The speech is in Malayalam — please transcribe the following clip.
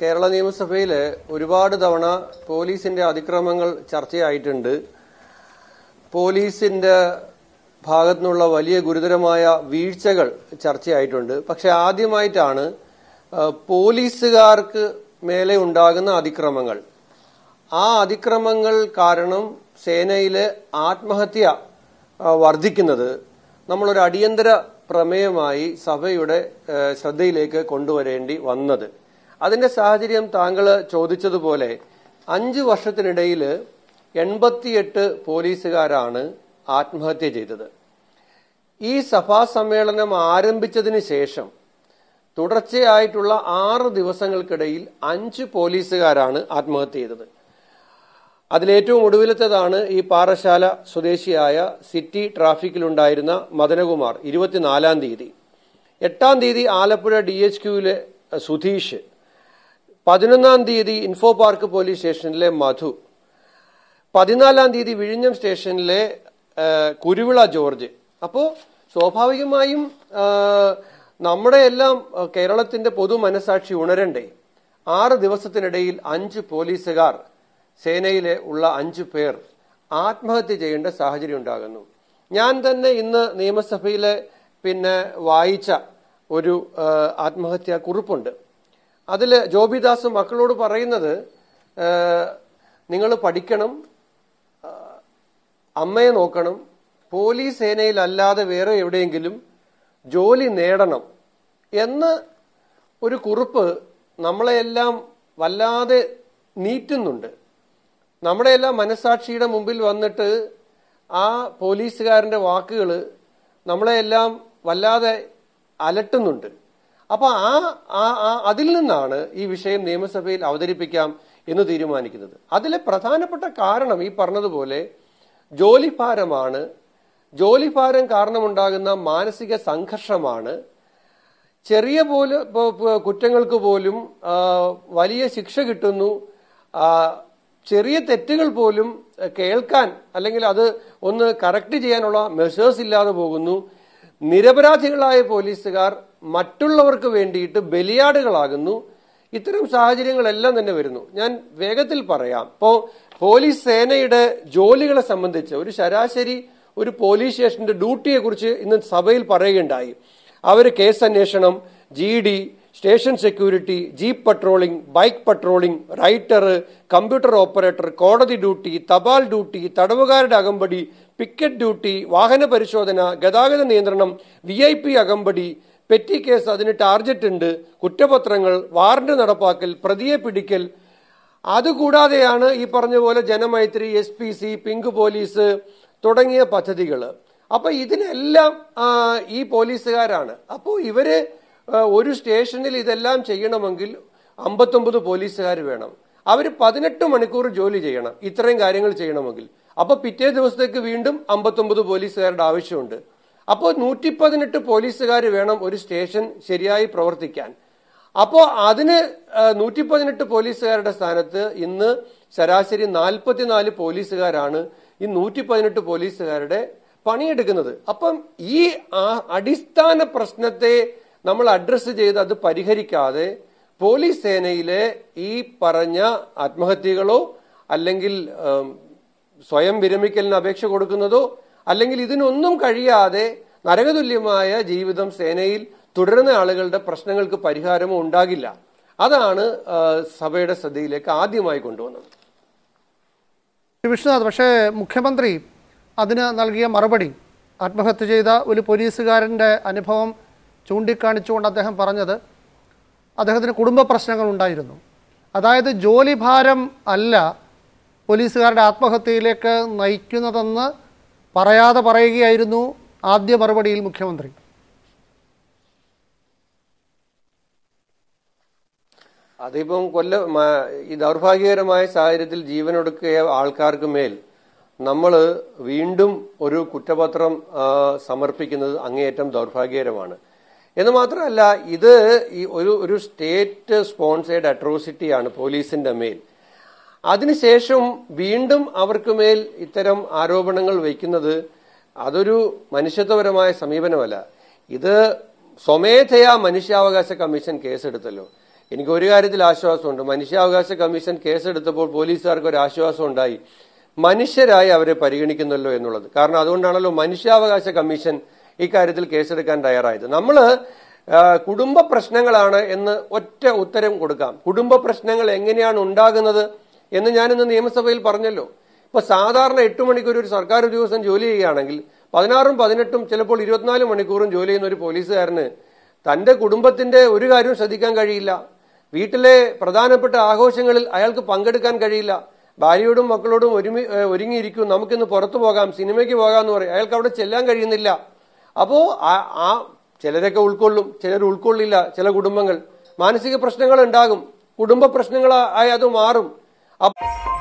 കേരള നിയമസഭയിൽ ഒരുപാട് തവണ പോലീസിന്റെ അതിക്രമങ്ങൾ ചർച്ചയായിട്ടുണ്ട് പോലീസിന്റെ ഭാഗത്തുനിന്നുള്ള വലിയ ഗുരുതരമായ വീഴ്ചകൾ ചർച്ചയായിട്ടുണ്ട് പക്ഷെ ആദ്യമായിട്ടാണ് പോലീസുകാർക്ക് മേലെ ഉണ്ടാകുന്ന അതിക്രമങ്ങൾ ആ അതിക്രമങ്ങൾ കാരണം സേനയിലെ ആത്മഹത്യ വർദ്ധിക്കുന്നത് നമ്മളൊരു അടിയന്തര പ്രമേയമായി സഭയുടെ ശ്രദ്ധയിലേക്ക് കൊണ്ടുവരേണ്ടി വന്നത് അതിന്റെ സാഹചര്യം താങ്കൾ ചോദിച്ചതുപോലെ അഞ്ചു വർഷത്തിനിടയിൽ എൺപത്തിയെട്ട് പോലീസുകാരാണ് ആത്മഹത്യ ചെയ്തത് ഈ സഭാ സമ്മേളനം ആരംഭിച്ചതിന് ശേഷം തുടർച്ചയായിട്ടുള്ള ആറ് ദിവസങ്ങൾക്കിടയിൽ അഞ്ച് പോലീസുകാരാണ് ആത്മഹത്യ ചെയ്തത് അതിലേറ്റവും ഒടുവിലത്തേതാണ് ഈ പാറശാല സ്വദേശിയായ സിറ്റി ട്രാഫിക്കിലുണ്ടായിരുന്ന മദനകുമാർ ഇരുപത്തിനാലാം തീയതി എട്ടാം തീയതി ആലപ്പുഴ ഡി എച്ച് ക്യൂവിലെ സുധീഷ് പതിനൊന്നാം തീയതി ഇൻഫോ പാർക്ക് പോലീസ് സ്റ്റേഷനിലെ മധു പതിനാലാം തീയതി വിഴിഞ്ഞം സ്റ്റേഷനിലെ കുരുവിള ജോർജ് അപ്പോൾ സ്വാഭാവികമായും നമ്മുടെ എല്ലാം കേരളത്തിന്റെ പൊതു മനസാക്ഷി ഉണരണ്ടേ ആറ് ദിവസത്തിനിടയിൽ അഞ്ച് പോലീസുകാർ സേനയിലെ ഉള്ള അഞ്ചു പേർ ആത്മഹത്യ ചെയ്യേണ്ട സാഹചര്യം ഉണ്ടാകുന്നു ഞാൻ തന്നെ ഇന്ന് നിയമസഭയിലെ പിന്നെ വായിച്ച ഒരു ആത്മഹത്യാ കുറിപ്പുണ്ട് അതിൽ ജോബിദാസ് മക്കളോട് പറയുന്നത് നിങ്ങൾ പഠിക്കണം അമ്മയെ നോക്കണം പോലീസ് സേനയിലല്ലാതെ വേറെ എവിടെയെങ്കിലും ജോലി നേടണം എന്ന് ഒരു കുറിപ്പ് നമ്മളെയെല്ലാം വല്ലാതെ നീറ്റുന്നുണ്ട് നമ്മുടെയെല്ലാം മനസാക്ഷിയുടെ മുമ്പിൽ വന്നിട്ട് ആ പോലീസുകാരന്റെ വാക്കുകൾ നമ്മളെയെല്ലാം വല്ലാതെ അലട്ടുന്നുണ്ട് അപ്പൊ ആ അതിൽ നിന്നാണ് ഈ വിഷയം നിയമസഭയിൽ അവതരിപ്പിക്കാം എന്ന് തീരുമാനിക്കുന്നത് അതിലെ പ്രധാനപ്പെട്ട കാരണം ഈ പറഞ്ഞതുപോലെ ജോലിഭാരമാണ് ജോലിഭാരം കാരണമുണ്ടാകുന്ന മാനസിക സംഘർഷമാണ് ചെറിയ പോലെ കുറ്റങ്ങൾക്ക് പോലും വലിയ ശിക്ഷ കിട്ടുന്നു ചെറിയ തെറ്റുകൾ പോലും കേൾക്കാൻ അല്ലെങ്കിൽ അത് ഒന്ന് കറക്റ്റ് ചെയ്യാനുള്ള മെഷേഴ്സ് ഇല്ലാതെ പോകുന്നു നിരപരാധികളായ പോലീസുകാർ മറ്റുള്ളവർക്ക് വേണ്ടിയിട്ട് ബലിയാടുകളാകുന്നു ഇത്തരം സാഹചര്യങ്ങളെല്ലാം തന്നെ വരുന്നു ഞാൻ വേഗത്തിൽ പറയാം ഇപ്പോൾ പോലീസ് സേനയുടെ ജോലികളെ സംബന്ധിച്ച് ഒരു ശരാശരി ഒരു പോലീസ് സ്റ്റേഷന്റെ കുറിച്ച് ഇന്ന് സഭയിൽ പറയുകയുണ്ടായി അവർ കേസ് അന്വേഷണം G D station security jeep patrolling bike patrolling writer computer operator കോടതി ഡ്യൂട്ടി തപാൽ ഡ്യൂട്ടി തടവുകാരുടെ അകമ്പടി പിക്കറ്റ് ഡ്യൂട്ടി വാഹന പരിശോധന ഗതാഗത നിയന്ത്രണം വി ഐ പി അകമ്പടി പെറ്റി കേസ് അതിന് ടാർജറ്റ് ഉണ്ട് കുറ്റപത്രങ്ങൾ വാറന്റ് നടപ്പാക്കൽ പ്രതിയെ പിടിക്കൽ അതുകൂടാതെയാണ് ഈ പറഞ്ഞ പോലെ Janamaithri S P C pink police തുടങ്ങിയ പദ്ധതികൾ അപ്പോൾ ഇതിനെല്ലാം ഈ പോലീസുകാരാണ് അപ്പോൾ ഇവര് ഒരു സ്റ്റേഷനിൽ ഇതെല്ലാം ചെയ്യണമെങ്കിൽ അമ്പത്തൊമ്പത് പോലീസുകാർ വേണം അവർ പതിനെട്ട് മണിക്കൂർ ജോലി ചെയ്യണം ഇത്രയും കാര്യങ്ങൾ ചെയ്യണമെങ്കിൽ അപ്പോൾ പിറ്റേ ദിവസത്തേക്ക് വീണ്ടും അമ്പത്തൊമ്പത് പോലീസുകാരുടെ ആവശ്യമുണ്ട് അപ്പോൾ നൂറ്റി പതിനെട്ട് പോലീസുകാർ വേണം ഒരു സ്റ്റേഷൻ ശരിയായി പ്രവർത്തിക്കാൻ അപ്പോൾ അതിന് നൂറ്റി പതിനെട്ട് പോലീസുകാരുടെ സ്ഥാനത്ത് ഇന്ന് ശരാശരി നാൽപ്പത്തിനാല് പോലീസുകാരാണ് ഈ നൂറ്റി പതിനെട്ട് പോലീസുകാരുടെ പണിയെടുക്കുന്നത് അപ്പം ഈ അടിസ്ഥാന പ്രശ്നത്തെ നമ്മൾ അഡ്രസ്സ് ചെയ്ത് അത് പരിഹരിക്കാതെ പോലീസ് സേനയിലെ ഈ പറഞ്ഞ ആത്മഹത്യകളോ അല്ലെങ്കിൽ സ്വയം വിരമിക്കലിന് അപേക്ഷ കൊടുക്കുന്നതോ അല്ലെങ്കിൽ ഇതിനൊന്നും കഴിയാതെ നരകതുല്യമായ ജീവിതം സേനയിൽ തുടരുന്ന ആളുകളുടെ പ്രശ്നങ്ങൾക്ക് പരിഹാരമോ ഉണ്ടാകില്ല അതാണ് സഭയുടെ ശ്രദ്ധയിലേക്ക് ആദ്യമായി കൊണ്ടുവന്നത് വിഷ്ണുനാഥ് പക്ഷേ മുഖ്യമന്ത്രി അതിന് നൽകിയ മറുപടി ആത്മഹത്യ ചെയ്ത ഒരു പോലീസുകാരൻ്റെ അനുഭവം ചൂണ്ടിക്കാണിച്ചുകൊണ്ട് അദ്ദേഹം പറഞ്ഞത് അദ്ദേഹത്തിന് കുടുംബ പ്രശ്നങ്ങൾ ഉണ്ടായിരുന്നു അതായത് ജോലിഭാരം അല്ല പോലീസുകാരുടെ ആത്മഹത്യയിലേക്ക് നയിക്കുന്നതെന്ന് പറയാതെ പറയുകയായിരുന്നു ആദ്യ മറുപടിയിൽ മുഖ്യമന്ത്രി അതിപ്പം കൊല്ല ഈ ദൗർഭാഗ്യകരമായ സാഹചര്യത്തിൽ ജീവനൊടുക്കിയ ആൾക്കാർക്ക് മേൽ നമ്മൾ വീണ്ടും ഒരു കുറ്റപത്രം സമർപ്പിക്കുന്നത് അങ്ങേയറ്റം ദൗർഭാഗ്യകരമാണ് എന്ന് മാത്രമല്ല ഇത് ഈ ഒരു ഒരു സ്റ്റേറ്റ് സ്പോൺസേഡ് അട്രോസിറ്റിയാണ് പോലീസിന്റെ മേൽ അതിനുശേഷം വീണ്ടും അവർക്ക് മേൽ ഇത്തരം ആരോപണങ്ങൾ വയ്ക്കുന്നത് അതൊരു മനുഷ്യത്വപരമായ സമീപനമല്ല ഇത് സ്വമേധയാ മനുഷ്യാവകാശ കമ്മീഷൻ കേസെടുത്തല്ലോ എനിക്ക് ഒരു കാര്യത്തിൽ ആശ്വാസമുണ്ട് മനുഷ്യാവകാശ കമ്മീഷൻ കേസെടുത്തപ്പോൾ പോലീസുകാർക്ക് ഒരു ആശ്വാസം ഉണ്ടായി മനുഷ്യരായി അവരെ പരിഗണിക്കുന്നല്ലോ എന്നുള്ളത് കാരണം അതുകൊണ്ടാണല്ലോ മനുഷ്യാവകാശ കമ്മീഷൻ ഇക്കാര്യത്തിൽ കേസെടുക്കാൻ തയ്യാറായത് നമ്മൾ കുടുംബ പ്രശ്നങ്ങളാണ് എന്ന് ഒറ്റ ഉത്തരം കൊടുക്കാം കുടുംബ പ്രശ്നങ്ങൾ എങ്ങനെയാണ് ഉണ്ടാകുന്നത് എന്ന് ഞാനിന്ന് നിയമസഭയിൽ പറഞ്ഞല്ലോ ഇപ്പൊ സാധാരണ എട്ട് മണിക്കൂർ ഒരു സർക്കാർ ഉദ്യോഗസ്ഥൻ ജോലി ചെയ്യുകയാണെങ്കിൽ പതിനാറും പതിനെട്ടും ചിലപ്പോൾ ഇരുപത്തിനാല് മണിക്കൂറും ജോലി ചെയ്യുന്ന ഒരു പോലീസുകാരന് തന്റെ കുടുംബത്തിന്റെ ഒരു കാര്യവും ശ്രദ്ധിക്കാൻ കഴിയില്ല വീട്ടിലെ പ്രധാനപ്പെട്ട ആഘോഷങ്ങളിൽ അയാൾക്ക് പങ്കെടുക്കാൻ കഴിയില്ല ഭാര്യയോടും മക്കളോടും ഒരുമി ഒരുങ്ങിയിരിക്കും നമുക്കിന്ന് പുറത്തു പോകാം സിനിമയ്ക്ക് പോകാം എന്ന് പറയും അയാൾക്ക് അവിടെ ചെല്ലാൻ കഴിയുന്നില്ല അപ്പോ ആ ചിലരൊക്കെ ഉൾക്കൊള്ളും ചിലർ ഉൾക്കൊള്ളില്ല ചില കുടുംബങ്ങൾ മാനസിക പ്രശ്നങ്ങൾ ഉണ്ടാകും കുടുംബ പ്രശ്നങ്ങളായി അത് മാറും അപ്പൊ